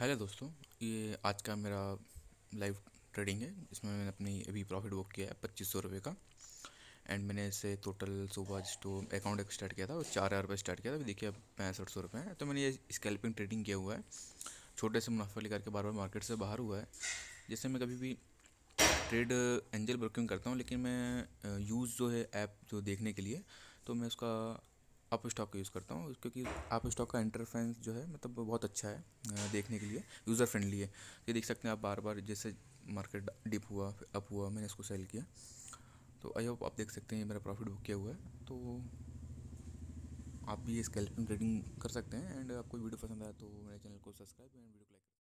hello दोस्तों ये आज का मेरा लाइव ट्रेडिंग है इसमें मैंने अपनी अभी प्रॉफिट बुक किया है पच्चीस सौ रुपये का एंड मैंने इसे टोटल सुबह जो तो अकाउंट एक स्टार्ट किया था वो चार हज़ार रुपये स्टार्ट किया था अभी देखिए पैंसठ सौ रुपये हैं तो मैंने ये स्कैल्पिंग ट्रेडिंग किया हुआ है छोटे से मुनाफा लेकर के बार बार मार्केट से बाहर हुआ है जैसे मैं कभी भी ट्रेड एंजल ब्रोकिंग करता हूँ लेकिन मैं यूज़ जो है ऐप जो देखने के लिए तो मैं उसका आप स्टॉक का यूज़ करता हूँ क्योंकि आप स्टॉक का इंटरफेंस जो है मतलब बहुत अच्छा है देखने के लिए यूज़र फ्रेंडली है ये देख सकते हैं आप बार बार जैसे मार्केट डिप हुआ अप हुआ मैंने इसको सेल किया तो आई होप आप देख सकते हैं मेरा प्रॉफिट बुक किया हुआ है तो आप भी स्कैल्पिंग ट्रेडिंग कर सकते हैं एंड आपको वीडियो पसंद आया तो मेरे चैनल को सब्सक्राइब एंड वीडियो को लाइक